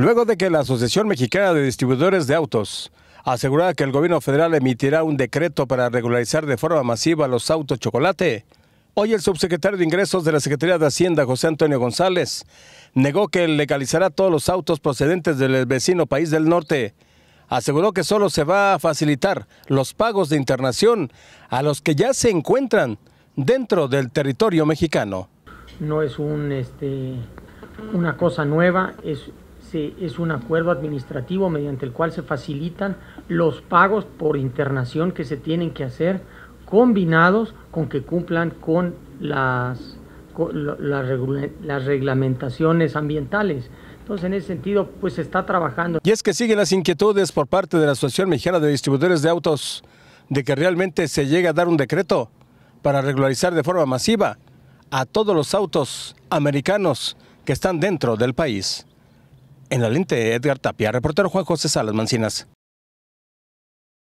luego de que la Asociación Mexicana de Distribuidores de Autos asegurara que el gobierno federal emitirá un decreto para regularizar de forma masiva los autos chocolate. Hoy el subsecretario de Ingresos de la Secretaría de Hacienda, José Antonio González, negó que legalizará todos los autos procedentes del vecino país del norte. Aseguró que solo se va a facilitar los pagos de internación a los que ya se encuentran dentro del territorio mexicano. No es este, una cosa nueva, es es un acuerdo administrativo mediante el cual se facilitan los pagos por internación que se tienen que hacer combinados con que cumplan con las, reglamentaciones ambientales. Entonces, en ese sentido, pues se está trabajando. Y es que siguen las inquietudes por parte de la Asociación Mexicana de Distribuidores de Autos de que realmente se llegue a dar un decreto para regularizar de forma masiva a todos los autos americanos que están dentro del país. En la lente, Edgar Tapia, reportero Juan José Salas Mancinas.